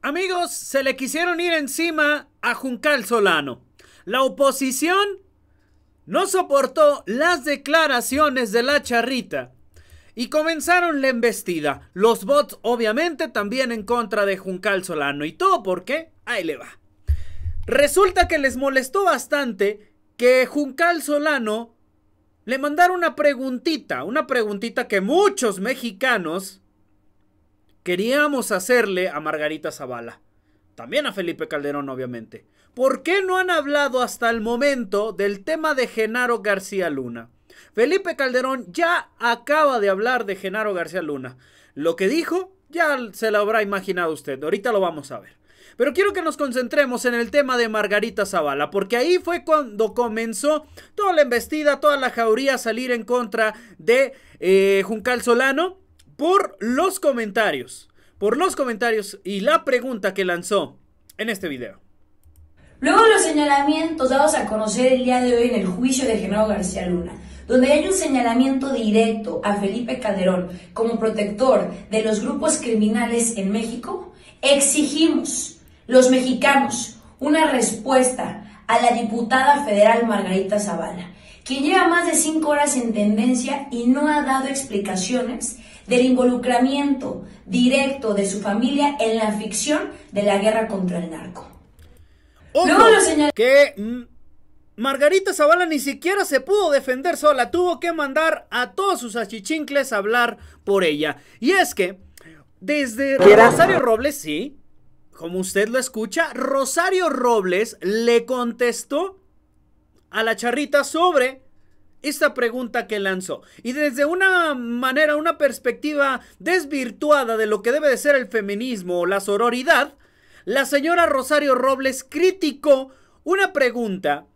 Amigos, se le quisieron ir encima a Juncal Solano. La oposición no soportó las declaraciones de la charrita y comenzaron la embestida. Los bots, obviamente, también en contra de Juncal Solano. ¿Y todo por qué? Ahí le va. Resulta que les molestó bastante que Juncal Solano le mandara una preguntita, una preguntita que muchos mexicanos queríamos hacerle a Margarita Zavala. También a Felipe Calderón, obviamente. ¿Por qué no han hablado hasta el momento del tema de Genaro García Luna? Felipe Calderón ya acaba de hablar de Genaro García Luna. Lo que dijo ya se lo habrá imaginado usted. Ahorita lo vamos a ver. Pero quiero que nos concentremos en el tema de Margarita Zavala, porque ahí fue cuando comenzó toda la embestida, toda la jauría a salir en contra de eh, Juncal Solano por los comentarios, por los comentarios y la pregunta que lanzó en este video. Luego los señalamientos dados a conocer el día de hoy en el juicio de Genaro García Luna, donde hay un señalamiento directo a Felipe Calderón como protector de los grupos criminales en México, exigimos los mexicanos una respuesta a la diputada federal Margarita Zavala, quien lleva más de cinco horas en tendencia y no ha dado explicaciones del involucramiento directo de su familia en la ficción de la guerra contra el narco. Luego Que Margarita Zavala ni siquiera se pudo defender sola, tuvo que mandar a todos sus achichincles a hablar por ella. Y es que, desde Rosario Robles, sí, como usted lo escucha, Rosario Robles le contestó a la charrita sobre esta pregunta que lanzó. Y desde una manera, una perspectiva desvirtuada de lo que debe de ser el feminismo o la sororidad, la señora Rosario Robles criticó una pregunta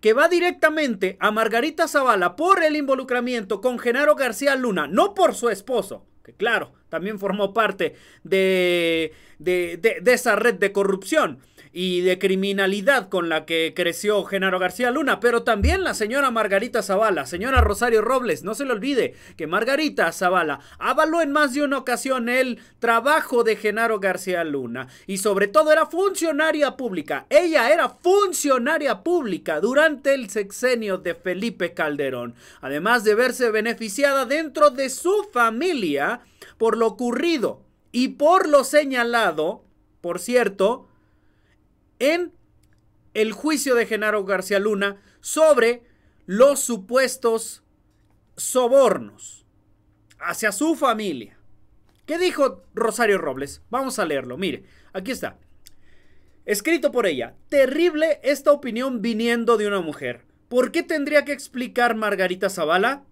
que va directamente a Margarita Zavala por el involucramiento con Genaro García Luna, no por su esposo, que claro, también formó parte de, de esa red de corrupción, y de criminalidad con la que creció Genaro García Luna, pero también la señora Margarita Zavala, señora Rosario Robles, no se le olvide que Margarita Zavala avaló en más de una ocasión el trabajo de Genaro García Luna y sobre todo era funcionaria pública, ella era funcionaria pública durante el sexenio de Felipe Calderón, además de verse beneficiada dentro de su familia por lo ocurrido y por lo señalado, por cierto, en el juicio de Genaro García Luna sobre los supuestos sobornos hacia su familia. ¿Qué dijo Rosario Robles? Vamos a leerlo. Mire, aquí está. Escrito por ella. Terrible esta opinión viniendo de una mujer. ¿Por qué tendría que explicar Margarita Zavala?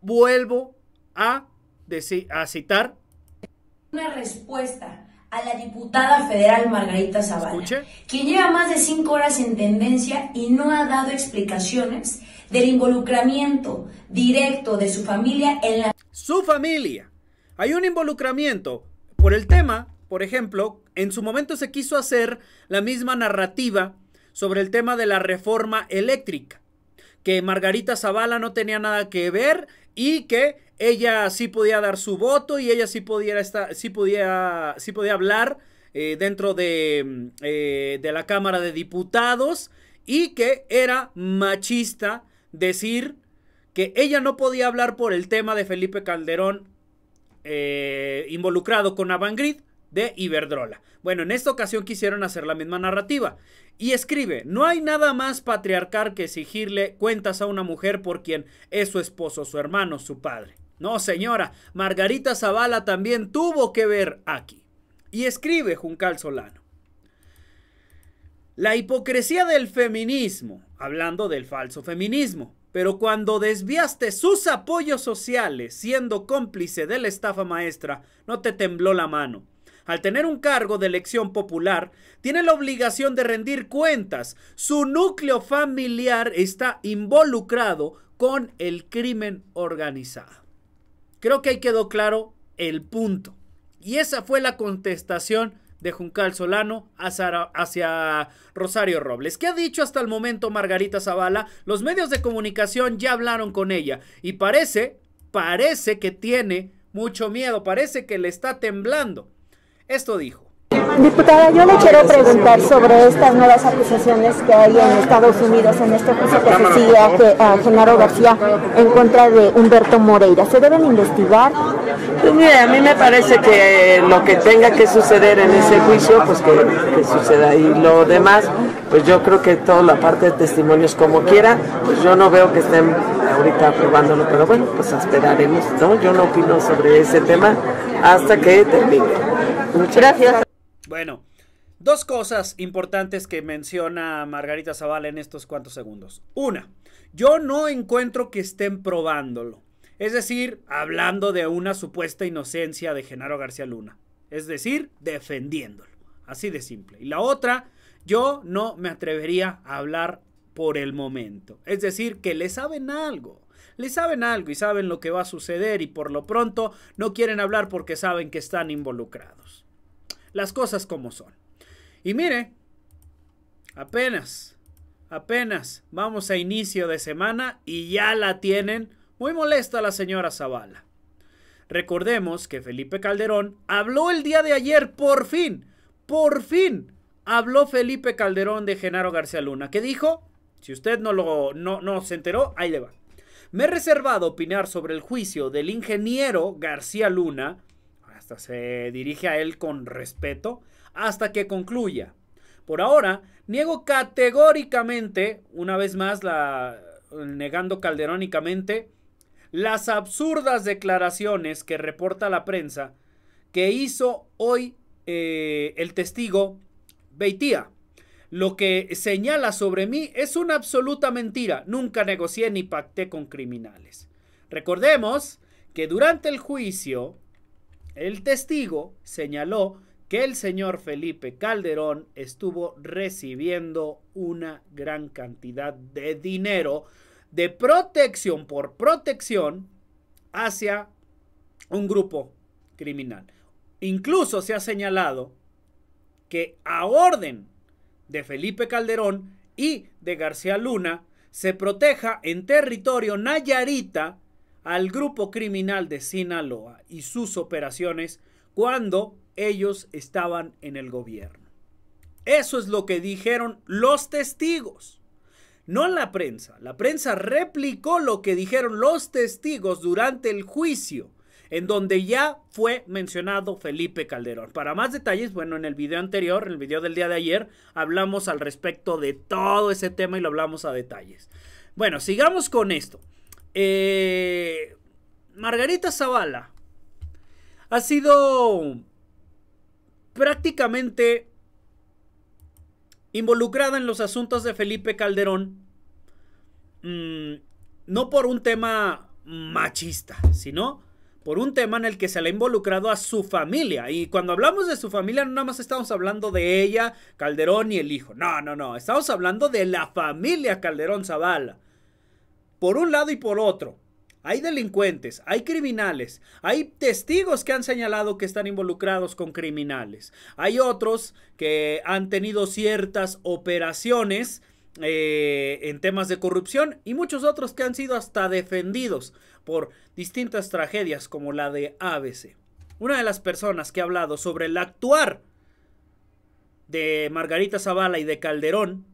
Vuelvo a, a citar. Una respuesta a la diputada federal Margarita Zavala, quien lleva más de cinco horas en tendencia y no ha dado explicaciones del involucramiento directo de su familia en la... Su familia. Hay un involucramiento por el tema, por ejemplo, en su momento se quiso hacer la misma narrativa sobre el tema de la reforma eléctrica que Margarita Zavala no tenía nada que ver y que ella sí podía dar su voto y ella sí podía, estar, sí podía, sí podía hablar eh, dentro mm, eh, de, la Cámara de Diputados y que era machista decir que ella no podía hablar por el tema de Felipe Calderón eh, involucrado con Avangrid de Iberdrola. Bueno, en esta ocasión quisieron hacer la misma narrativa. Y escribe, no hay nada más patriarcal que exigirle cuentas a una mujer por quien es su esposo, su hermano, su padre. No, señora, Margarita Zavala también tuvo que ver aquí. Y escribe Juncal Solano. La hipocresía del feminismo, hablando del falso feminismo, pero cuando desviaste sus apoyos sociales siendo cómplice de la estafa maestra, no te tembló la mano al tener un cargo de elección popular, tiene la obligación de rendir cuentas. Su núcleo familiar está involucrado con el crimen organizado. Creo que ahí quedó claro el punto. Y esa fue la contestación de Juncal Solano hacia, Rosario Robles. ¿Qué ha dicho hasta el momento Margarita Zavala? Los medios de comunicación ya hablaron con ella y parece, parece que tiene mucho miedo, parece que le está temblando. Esto dijo. Diputada, yo le quiero preguntar sobre estas nuevas acusaciones que hay en Estados Unidos en este juicio que se sigue a, Genaro García en contra de Humberto Moreira. ¿Se deben investigar? Pues mira, a mí me parece que lo que tenga que suceder en ese juicio, pues que, que suceda y lo demás, pues yo creo que toda la parte de testimonios como quiera, pues yo no veo que estén ahorita probándolo, pero bueno, pues esperaremos, ¿no? Yo no opino sobre ese tema hasta que termine. Muchas gracias. Bueno, dos cosas importantes que menciona Margarita Zavala en estos cuantos segundos. Una, yo no encuentro que estén probándolo. Es decir, hablando de una supuesta inocencia de Genaro García Luna. Es decir, defendiéndolo. Así de simple. Y la otra, yo no me atrevería a hablar por el momento. Es decir, que le saben algo. Le saben algo y saben lo que va a suceder y por lo pronto no quieren hablar porque saben que están involucrados. Las cosas como son. Y mire, apenas, apenas vamos a inicio de semana y ya la tienen muy molesta la señora Zavala. Recordemos que Felipe Calderón habló el día de ayer por fin, por fin habló Felipe Calderón de Genaro García Luna, que dijo, si usted no, lo, no, no se enteró, ahí le va. Me he reservado opinar sobre el juicio del ingeniero García Luna, hasta se dirige a él con respeto, hasta que concluya. Por ahora, niego categóricamente, una vez más, la, negando calderónicamente, las absurdas declaraciones que reporta la prensa que hizo hoy eh, el testigo Beitía. Lo que señala sobre mí es una absoluta mentira. Nunca negocié ni pacté con criminales. Recordemos que durante el juicio, el testigo señaló que el señor Felipe Calderón estuvo recibiendo una gran cantidad de dinero de protección por protección hacia un grupo criminal. Incluso se ha señalado que a orden de Felipe Calderón y de García Luna se proteja en territorio Nayarita al grupo criminal de Sinaloa y sus operaciones cuando ellos estaban en el gobierno. Eso es lo que dijeron los testigos, no la prensa. La prensa replicó lo que dijeron los testigos durante el juicio en donde ya fue mencionado Felipe Calderón. Para más detalles, bueno, en el video anterior, en el video del día de ayer, hablamos al respecto de todo ese tema y lo hablamos a detalles. Bueno, sigamos con esto. Eh, Margarita Zavala ha sido prácticamente involucrada en los asuntos de Felipe Calderón, mm, no por un tema machista, sino por un tema en el que se le ha involucrado a su familia. Y cuando hablamos de su familia, no nada más estamos hablando de ella, Calderón y el hijo. No, no, no. Estamos hablando de la familia Calderón Zavala. Por un lado y por otro. Hay delincuentes, hay criminales, hay testigos que han señalado que están involucrados con criminales. Hay otros que han tenido ciertas operaciones eh, en temas de corrupción y muchos otros que han sido hasta defendidos por distintas tragedias como la de ABC. Una de las personas que ha hablado sobre el actuar de Margarita Zavala y de Calderón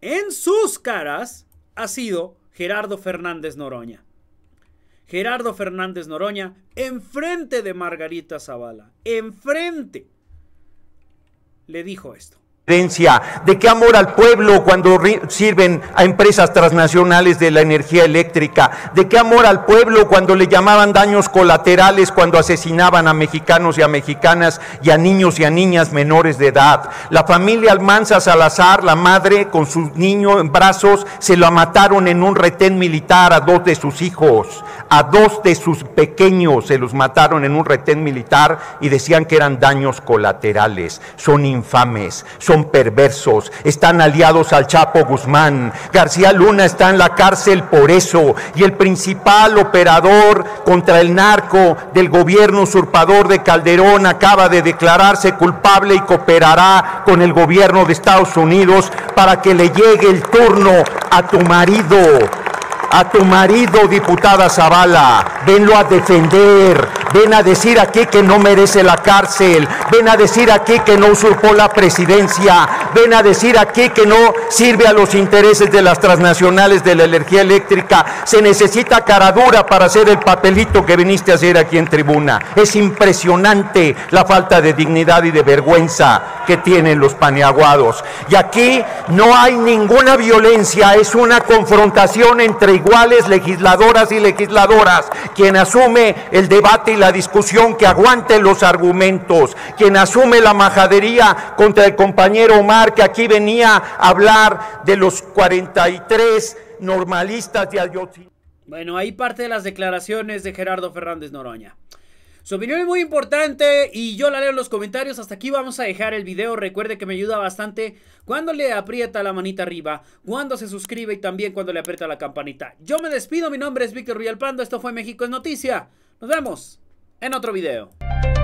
en sus caras ha sido Gerardo Fernández Noroña. Gerardo Fernández Noroña enfrente de Margarita Zavala, enfrente, le dijo esto de qué amor al pueblo cuando sirven a empresas transnacionales de la energía eléctrica, de qué amor al pueblo cuando le llamaban daños colaterales, cuando asesinaban a mexicanos y a mexicanas y a niños y a niñas menores de edad. La familia Almanza Salazar, la madre con sus niños en brazos, se la mataron en un retén militar a dos de sus hijos, a dos de sus pequeños se los mataron en un retén militar y decían que eran daños colaterales. Son infames son perversos, están aliados al Chapo Guzmán. García Luna está en la cárcel por eso y el principal operador contra el narco del gobierno usurpador de Calderón acaba de declararse culpable y cooperará con el gobierno de Estados Unidos para que le llegue el turno a tu marido a tu marido, diputada Zavala. Venlo a defender. Ven a decir aquí que no merece la cárcel. Ven a decir aquí que no usurpó la presidencia. Ven a decir aquí que no sirve a los intereses de las transnacionales de la energía eléctrica. Se necesita caradura para hacer el papelito que viniste a hacer aquí en tribuna. Es impresionante la falta de dignidad y de vergüenza que tienen los paneaguados. Y aquí no hay ninguna violencia, es una confrontación entre iguales legisladoras y legisladoras, quien asume el debate y la discusión, que aguante los argumentos, quien asume la majadería contra el compañero Omar, que aquí venía a hablar de los 43 normalistas de Ayotzinapa. Bueno, ahí parte de las declaraciones de Gerardo Fernández Noroña. Su opinión es muy importante y yo la leo en los comentarios. Hasta aquí vamos a dejar el video. Recuerde que me ayuda bastante cuando le aprieta la manita arriba, cuando se suscribe y también cuando le aprieta la campanita. Yo me despido. Mi nombre es Víctor Villalpando. Esto fue México en Noticia. Nos vemos en otro video.